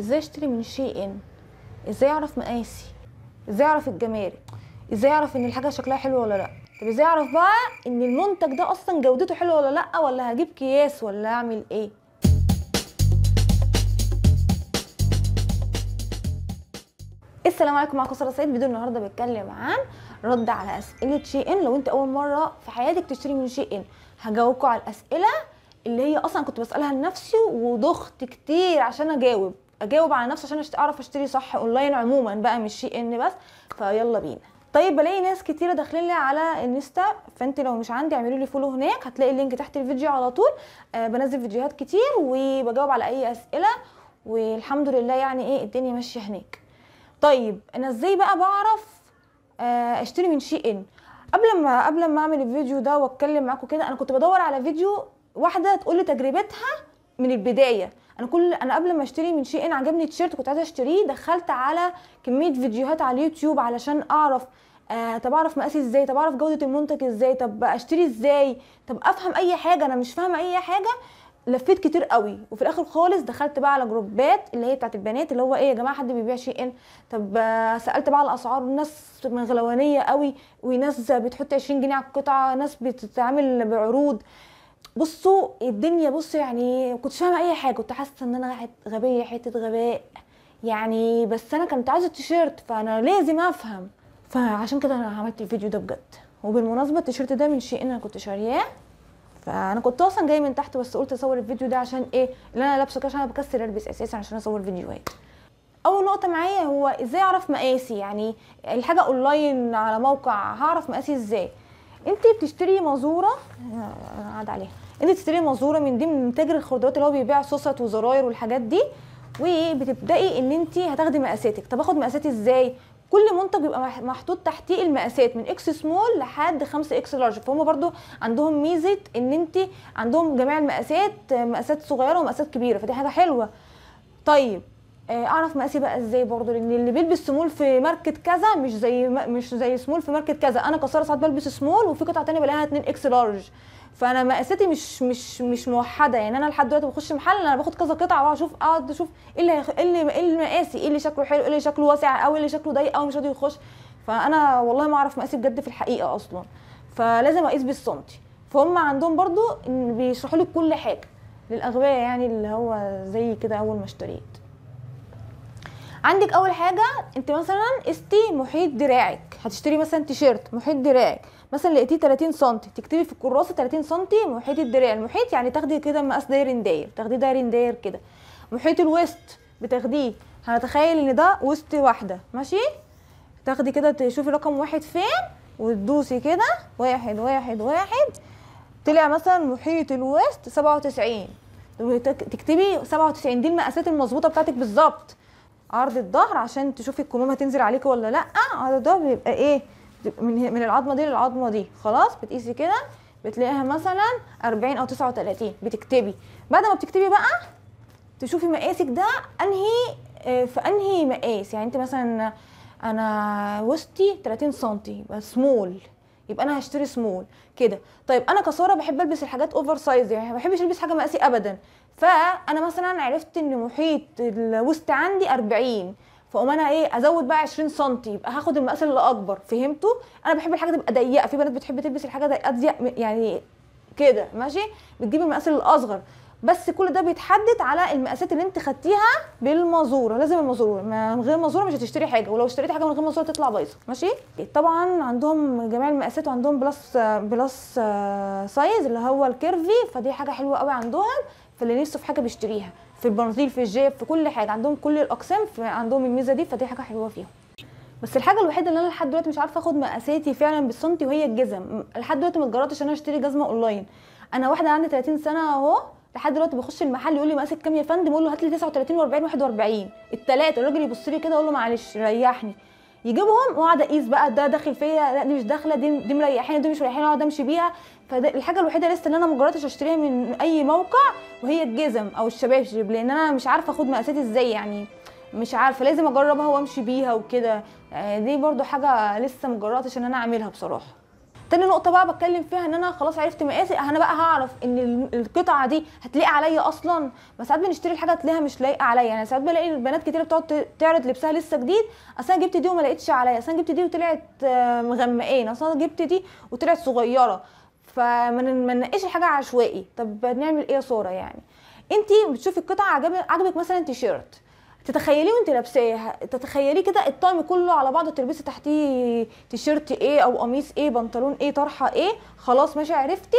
ازاي اشتري من شي ان ازاي اعرف مقاسي ازاي اعرف الجمارك ازاي اعرف ان الحاجه شكلها حلو ولا لا طب ازاي اعرف بقى ان المنتج ده اصلا جودته حلوه ولا لا ولا هجيب كياس ولا اعمل ايه السلام عليكم معاكم ساره سعيد فيديو النهارده بيتكلم عن رد على اسئله شي ان لو انت اول مره في حياتك تشتري من شي ان هجاوبكم على الاسئله اللي هي اصلا كنت بسالها لنفسي وضغط كتير عشان اجاوب اجاوب على نفسي عشان اعرف اشتري صح اونلاين عموما بقى مش شيء ان بس فيلا بينا طيب بلاقي ناس كتيره داخلين لي على انستا فانت لو مش عندي اعملوا لي فولو هناك هتلاقي اللينك تحت الفيديو على طول آه بنزل فيديوهات كتير وبجاوب على اي اسئله والحمد لله يعني ايه الدنيا ماشيه هناك طيب انا ازاي بقى بعرف آه اشتري من شي ان قبل ما قبل ما اعمل الفيديو ده واتكلم معاكم كده انا كنت بدور على فيديو واحده تقول لي تجربتها من البدايه انا كل انا قبل ما اشتري من شيء ان عجبني تيشيرت كنت عايزه اشتريه دخلت على كميه فيديوهات على اليوتيوب علشان اعرف آه طب اعرف مقاسي ازاي طب اعرف جوده المنتج ازاي طب اشتري ازاي طب افهم اي حاجه انا مش فاهمه اي حاجه لفيت كتير قوي وفي الاخر خالص دخلت بقى على جروبات اللي هي بتاعت البنات اللي هو ايه يا جماعه حد بيبيع شيء ان طب آه، سالت بقى على الاسعار ناس مغلوانيه قوي وناس بتحط 20 جنيه على القطعه ناس بتتعامل بعروض بصوا الدنيا بصوا يعني كنت فاهمه اي حاجه كنت حاسه ان انا غبيه حته غباء يعني بس انا كنت عايزه التيشيرت فانا لازم افهم فعشان كده انا عملت الفيديو ده بجد وبالمناسبه التيشيرت ده من شيء انا كنت شارياه فانا كنت اصلا جاي من تحت بس قلت اصور الفيديو ده عشان ايه اللي انا لابسه كده عشان انا بكسر البس اساسا عشان اصور فيديوهات اول نقطه معايا هو ازاي اعرف مقاسي يعني الحاجه اونلاين على موقع هعرف مقاسي ازاي انت بتشتري مزوره قاعد آه، قاعده عليها انت بتشتري مزوره من دي من تاجر الخضروات اللي هو بيبيع صوصات وزراير والحاجات دي وبتبداي ان انت هتاخدي مقاساتك طب اخد مقاساتي ازاي كل منتج بيبقى محطوط تحتيه المقاسات من اكس سمول لحد 5 اكس لارج فهم برضو عندهم ميزه ان انت عندهم جميع المقاسات مقاسات صغيره ومقاسات كبيره فدي حاجه حلوه طيب آه، اعرف مقاسي بقى ازاي برضو لان اللي بيلبس سمول في ماركه كذا مش زي مش زي سمول في ماركه كذا انا كساره ساعات بلبس سمول وفي قطعه ثانيه بلاقيها 2 اكس لارج فانا مقاساتي مش مش مش موحده يعني انا لحد دلوقتي بخش محل انا باخد كذا قطعه واقعد اشوف اقعد اشوف ايه اللي ايه اللي ايه اللي مقاسي ايه اللي شكله حلو ايه اللي شكله واسع او ايه اللي شكله ضيق او مش راضي يخش فانا والله ما اعرف مقاسي بجد في الحقيقه اصلا فلازم اقيس بالسنتي فهم عندهم برضو بيشرحوا لك كل حاجه للاغبياء يعني اللي هو زي كده اول ما اشتريت عندك اول حاجه انت مثلا قستي محيط دراعك هتشتري مثلا تيشيرت محيط دراعك مثلا لقيتيه 30 سم تكتبي في الكراسه 30 سم محيط الدراع المحيط يعني تاخدي كده مقاس داير داير تاخديه داير داير كده محيط الوسط بتاخديه هنتخيل ان ده وسط واحده ماشي تاخدي كده تشوفي رقم واحد فين وتدوسي كده واحد واحد واحد طلع مثلا محيط الوسط 97 تكتبي 97 دي المقاسات المظبوطه بتاعتك بالظبط عرض الظهر عشان تشوفي الكمامه هتنزل عليكي ولا لا آه، عرض الظهر بيبقى ايه من من العظمه دي للعظمه دي خلاص بتقيسي كده بتلاقيها مثلا 40 او 39 بتكتبي بعد ما بتكتبي بقى تشوفي مقاسك ده انهي آه، في انهي مقاس يعني انت مثلا انا وسطي 30 سم يبقى سمول يبقى انا هشتري سمول كده طيب انا كساره بحب البس الحاجات اوفر سايز يعني ما بحبش البس حاجه مقاسي ابدا فانا مثلا عرفت ان محيط الوسط عندي 40 فاقوم انا ايه ازود بقى 20 سم يبقى هاخد المقاس اللي اكبر فهمتوا انا بحب الحاجه تبقى ضيقه في بنات بتحب تلبس الحاجه ضيقه يعني كده ماشي بتجيب المقاس الاصغر بس كل ده بيتحدد على المقاسات اللي انت خدتيها بالمازوره لازم المازوره من غير مازوره مش هتشتري حاجه ولو اشتريتي حاجه من غير مازوره تطلع بايظه ماشي طبعا عندهم جميع المقاسات وعندهم بلس بلس سايز آه، اللي هو الكيرفي فدي حاجه حلوه قوي عندهم فاللي نفسه في حاجه بيشتريها في البرازيل في الجيب في كل حاجه عندهم كل الاقسام عندهم الميزه دي فدي حاجه حلوه فيهم بس الحاجه الوحيده اللي انا لحد دلوقتي مش عارفه اخد مقاساتي فعلا بالسنتي وهي الجزم لحد دلوقتي ما اتجربتش ان انا اشتري جزمه اونلاين انا واحده عندي 30 سنه اهو لحد دلوقتي بخش المحل يقول لي مقاسك كام يا فندم اقول له هات لي 39 و40 41 الثلاثه الراجل يبص لي كده اقول له معلش ريحني يجيبهم واقعد اقيس بقى ده داخل فيا لا دي مش داخله دي دي مريحاني دي مش مريحاني اقعد امشي بيها فالحاجه الوحيده لسه ان انا ما جربتش اشتريها من اي موقع وهي الجزم او الشباشب لان انا مش عارفه اخد مقاسات ازاي يعني مش عارفه لازم اجربها وامشي بيها وكده آه، دي برضو حاجه لسه ما جربتش ان انا اعملها بصراحه تاني نقطه بقى بتكلم فيها ان انا خلاص عرفت مقاسي انا بقى هعرف ان القطعه دي هتليق عليا اصلا ما ساعات بنشتري الحاجه تلاقيها مش لايقه عليا يعني ساعات بلاقي البنات كتير بتقعد تعرض لبسها لسه جديد اصل انا جبت دي وما لقيتش عليا اصل انا جبت دي وطلعت آه، مغمقين اصل انا جبت دي وطلعت صغيره فما ننقش الحاجه عشوائي طب نعمل ايه يا ساره يعني انت بتشوفي القطعه عجبك مثلا تيشيرت تتخيليه وانت لابساه تتخيليه كده الطقم كله على بعضه تلبسي تحتيه تيشيرت ايه او قميص ايه بنطلون ايه طرحه ايه خلاص ماشي عرفتي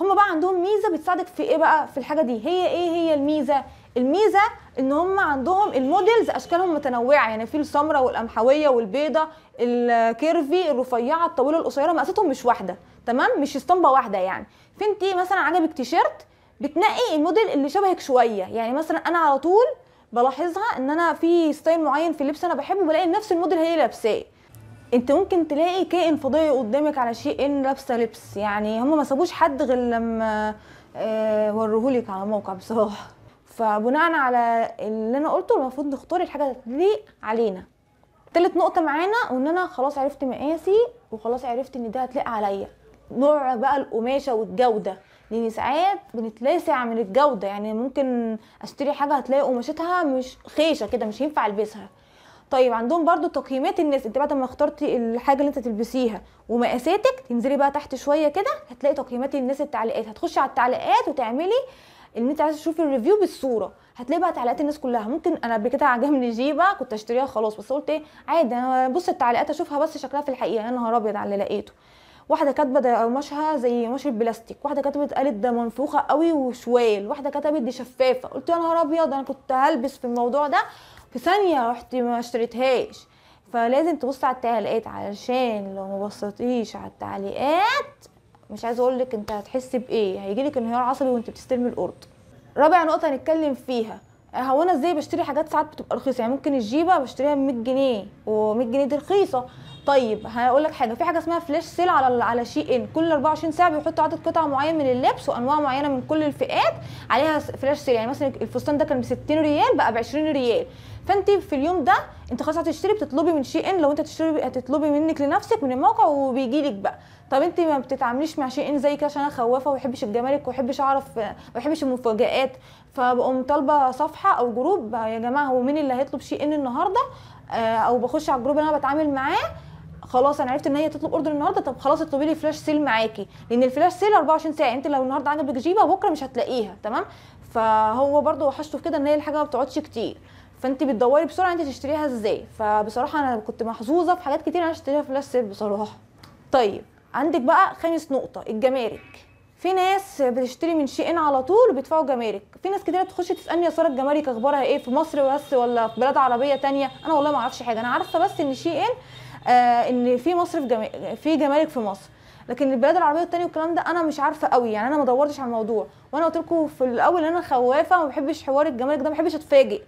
هما بقى عندهم ميزه بتساعدك في ايه بقى في الحاجه دي هي ايه هي الميزه الميزه ان هم عندهم الموديلز اشكالهم متنوعه يعني في السمراء والقمحويه والبيضه الكيرفي الرفيعه الطويله القصيره مقاساتهم مش واحده تمام مش اسطمبه واحده يعني فانت مثلا عجبك تيشيرت بتنقي الموديل اللي شبهك شويه يعني مثلا انا على طول بلاحظها ان انا في ستايل معين في اللبس انا بحبه بلاقي نفس الموديل هي لابساه انت ممكن تلاقي كائن فضائي قدامك على شيء ان لابسه لبس يعني هم ما سابوش حد غير لما آه ورهولك على موقع بصراحه فبناء على اللي انا قلته المفروض نختار الحاجه اللي تليق علينا تالت نقطة معانا وان انا خلاص عرفت مقاسي وخلاص عرفت ان ده هتليق عليا نوع بقى القماشة والجودة لان ساعات بنتلاسع من الجوده يعني ممكن اشتري حاجه هتلاقي قماشتها مش خيشه كده مش هينفع البسها طيب عندهم برضو تقييمات الناس انت بعد ما اخترتي الحاجه اللي انت تلبسيها ومقاساتك تنزلي بقى تحت شويه كده هتلاقي تقييمات الناس التعليقات هتخشي على التعليقات وتعملي ان انت عايزه تشوفي الريفيو بالصوره هتلاقي بقى تعليقات الناس كلها ممكن انا قبل كده عجبني جيبه كنت اشتريها خلاص بس قلت ايه عادي انا بص التعليقات اشوفها بس شكلها في الحقيقه يا نهار ابيض على اللي لقيته واحده كاتبه ده قماشها زي قماش البلاستيك واحده كتبت قالت ده منفوخه قوي وشوال واحده كتبت دي شفافه قلت يا نهار ابيض انا كنت هلبس في الموضوع ده في ثانيه رحت ما اشتريتهاش فلازم تبص على التعليقات علشان لو ما بصيتيش على التعليقات مش عايزه اقول لك انت هتحس بايه هيجيلك انهيار عصبي وانت بتستلمي القرد رابع نقطه هنتكلم فيها آه، هو انا ازاي بشتري حاجات ساعات بتبقى رخيصه يعني ممكن الجيبه بشتريها ب 100 جنيه و100 جنيه دي رخيصه طيب هقول لك حاجه في حاجه اسمها فلاش سيل على على شي ان كل 24 ساعه بيحطوا عدد قطع معين من اللبس وانواع معينه من كل الفئات عليها فلاش سيل يعني مثلا الفستان ده كان ب 60 ريال بقى ب 20 ريال فانت في اليوم ده انت خلاص هتشتري بتطلبي من شي ان لو انت هتشتري هتطلبي منك لنفسك من الموقع وبيجي لك بقى طب انت ما بتتعامليش مع شي ان زي كده عشان انا خوافه وما الجمارك وما اعرف ما المفاجآت فبقوم طالبه صفحه او جروب يا جماعه هو مين اللي هيطلب شي ان النهارده آه، او بخش على الجروب اللي انا بتعامل معاه خلاص انا عرفت ان هي تطلب اوردر النهارده طب خلاص اطلبي لي فلاش سيل معاكي لان الفلاش سيل 24 ساعه انت لو النهارده عندك جيبها بكره مش هتلاقيها تمام فهو برده وحشته في كده ان هي الحاجه ما بتقعدش كتير فانت بتدوري بسرعه انت تشتريها ازاي فبصراحه انا كنت محظوظه في حاجات كتير انا اشتريها فلاش سيل بصراحه طيب عندك بقى خامس نقطه الجمارك في ناس بتشتري من شيئين على طول وبيدفعوا جمارك في ناس كتير بتخش تسالني يا ساره الجمارك اخبارها ايه في مصر بس ولا في بلاد عربيه تانية انا والله ما اعرفش حاجه انا عارفه بس ان شيئين آه، ان في مصرف في جمارك في مصر لكن البلاد العربيه الثانيه والكلام ده انا مش عارفه قوي يعني انا ما دورتش على الموضوع وانا قلت لكم في الاول انا خوافه وما بحبش حوار الجمارك ده ما بحبش اتفاجئ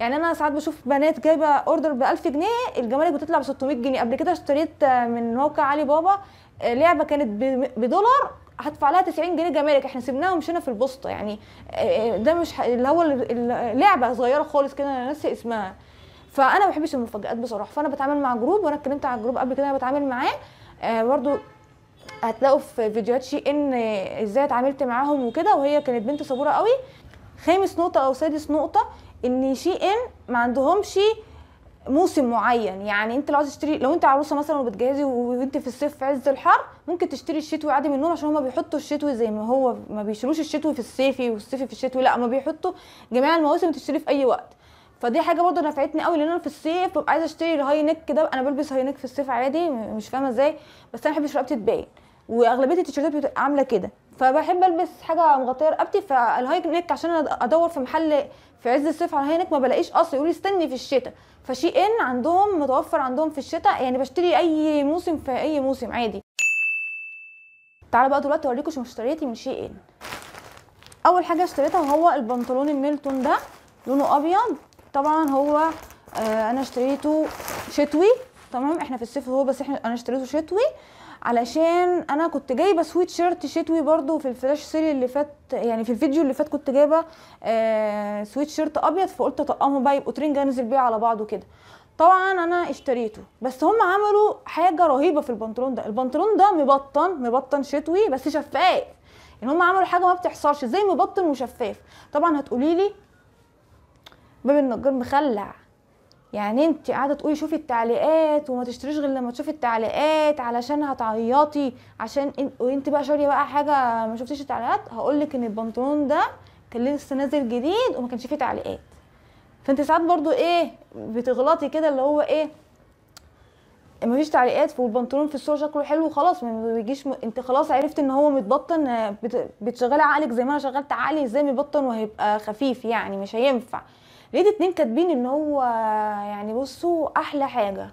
يعني انا ساعات بشوف بنات جايبه اوردر ب 1000 جنيه الجمارك بتطلع ب 600 جنيه قبل كده اشتريت من موقع علي بابا آه، لعبه كانت بدولار هدفع لها 90 جنيه جمارك احنا سيبناها ومشينا في البوسطه يعني آه، ده مش اللي هو لعبه صغيره خالص كده انا ناسي اسمها فانا ما بحبش المفاجآت بصراحه فانا بتعامل مع جروب وانا اتكلمت على الجروب قبل كده انا بتعامل معاه آه برضو هتلاقوا في فيديوهات شيء ان ازاي اتعاملت معاهم وكده وهي كانت بنت صبوره قوي خامس نقطه او سادس نقطه ان شيء ان ما عندهمش موسم معين يعني انت لو عايز تشتري لو انت عروسه مثلا وبتجهزي وانت في الصيف في عز الحر ممكن تشتري الشتوي عادي منهم عشان هما بيحطوا الشتوي زي ما هو ما بيشتروش الشتوي في الصيفي والصيفي في الشتوي لا ما بيحطوا جميع المواسم تشتري في اي وقت فدي حاجه برضو نفعتني قوي لان انا في الصيف ببقى عايزه اشتري الهاي نيك ده انا بلبس هاي نيك في الصيف عادي مش فاهمه ازاي بس انا بحبش رقبتي تبان واغلبيه التيشيرتات بتبقى عامله كده فبحب البس حاجه مغطيه رقبتي فالهاي نيك عشان ادور في محل في عز الصيف على الهاي نيك ما بلاقيش اصلا يقول استني في الشتاء فشي ان عندهم متوفر عندهم في الشتاء يعني بشتري اي موسم في اي موسم عادي تعالى بقى دلوقتي اوريكم مشترياتي من شي ان اول حاجه اشتريتها هو البنطلون الميلتون ده لونه ابيض طبعا هو آه، انا اشتريته شتوي تمام احنا في الصيف هو بس احنا انا اشتريته شتوي علشان انا كنت جايبه سويت شيرت شتوي برضو في الفلاش سيل اللي فات يعني في الفيديو اللي فات كنت جايبه سويت آه، شيرت ابيض فقلت اطقمه بقى يبقوا ترنج انزل بيه على بعضه كده طبعا انا اشتريته بس هم عملوا حاجه رهيبه في البنطلون ده البنطلون ده مبطن مبطن شتوي بس شفاف ان يعني هم عملوا حاجه ما بتحصلش زي مبطن وشفاف طبعا هتقولي لي باب النجار مخلع يعني انت قاعده تقولي شوفي التعليقات وما تشتريش غير لما تشوفي التعليقات علشان هتعيطي عشان انت, وانت بقى شاريه بقى حاجه ما شفتيش التعليقات هقول لك ان البنطلون ده كان لسه نازل جديد وما كانش فيه تعليقات فانت ساعات برضو ايه بتغلطي كده اللي هو ايه مفيش تعليقات والبنطلون في الصوره شكله حلو وخلاص ما بيجيش م... انت خلاص عرفت ان هو متبطن بت... بتشغلي عقلك زي ما انا شغلت عقلي ازاي مبطن وهيبقى خفيف يعني مش هينفع لقيت اتنين كاتبين ان هو يعني بصوا احلى حاجه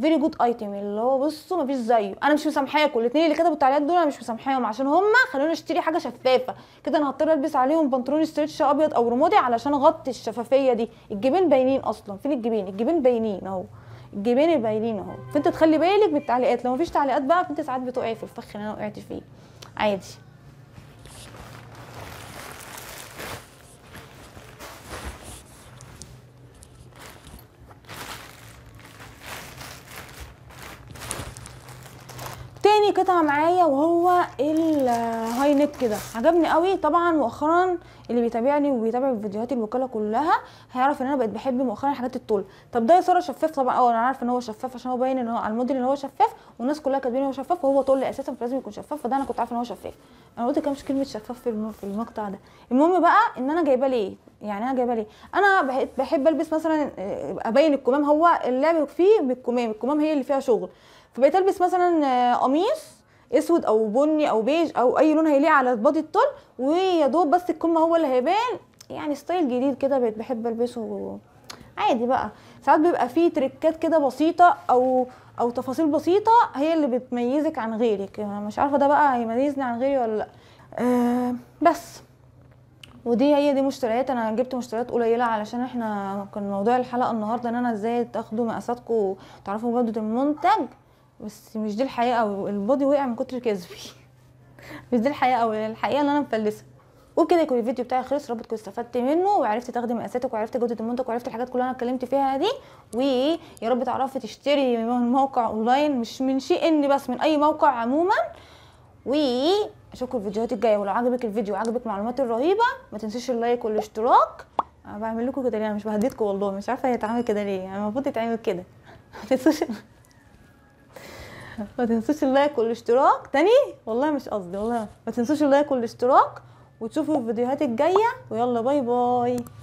فيري جود ايتم اللي هو بصوا مفيش زيه انا مش مسامحاكم الاثنين اللي كتبوا التعليقات دول انا مش مسامحاهم عشان هما خلوني اشتري حاجه شفافه كده انا هضطر البس عليهم بنطلون ستريتش ابيض او رمادي علشان اغطي الشفافيه دي الجبين باينين اصلا فين الجبين الجبين باينين اهو الجبين باينين اهو فانت تخلي بالك من التعليقات لو مفيش تعليقات بقى فانت ساعات بتقعي في الفخ اللي انا وقعت فيه عادي قطعه معايا وهو الهاي نيك كده عجبني قوي طبعا مؤخرا اللي بيتابعني وبيتابع فيديوهاتي الوكاله كلها هيعرف ان انا بقيت بحب مؤخرا حاجات الطول طب ده ساره شفاف طبعا اول انا عارف ان هو شفاف عشان هو باين ان هو على الموديل ان هو شفاف والناس كلها كاتبين ان هو شفاف وهو طول اساسا فلازم يكون شفاف فده انا كنت عارفه ان هو شفاف انا قلت كام كلمه شفاف في في المقطع ده المهم بقى ان انا جايباه ليه يعني انا جايباه ليه انا بحب البس مثلا آه، ابين الكمام هو اللعب فيه بالكمام الكمام هي اللي فيها شغل فبقيت البس مثلا آه، قميص اسود او بني او بيج او اي لون هيليق على البادي الطول ويا دوب بس الكم هو اللي هيبان يعني ستايل جديد كده بقيت بحب البسه عادي بقى ساعات بيبقى فيه تريكات كده بسيطه او او تفاصيل بسيطه هي اللي بتميزك عن غيرك يعني مش عارفه ده بقى هيميزني عن غيري ولا لا أه بس ودي هي دي مشتريات انا جبت مشتريات قليله علشان احنا كان موضوع الحلقه النهارده ان انا ازاي تاخدوا مقاساتكم وتعرفوا جوده المنتج بس مش دي الحقيقه البودي وقع من كتر كذبي مش دي الحقيقه الحقيقه ان انا مفلسه وكده يكون الفيديو بتاعي خلص رابطكم استفدت منه وعرفت تاخدي مقاساتك وعرفت جوده المنتج وعرفت الحاجات كلها انا اتكلمت فيها دي ويا رب تعرفي تشتري من موقع اونلاين مش من شيء ان بس من اي موقع عموما واشوفكم الفيديوهات الجايه ولو عجبك الفيديو وعجبك معلوماتي الرهيبه ما تنسيش اللايك والاشتراك انا بعمل لكم كده ليه انا مش بهديكم والله مش عارفه هيتعمل كده ليه انا يعني المفروض يتعمل كده ما تنسوش ما تنسوش اللايك والاشتراك تاني والله مش قصدي والله ما تنسوش اللايك والاشتراك وتشوفوا الفيديوهات الجايه ويلا باي باي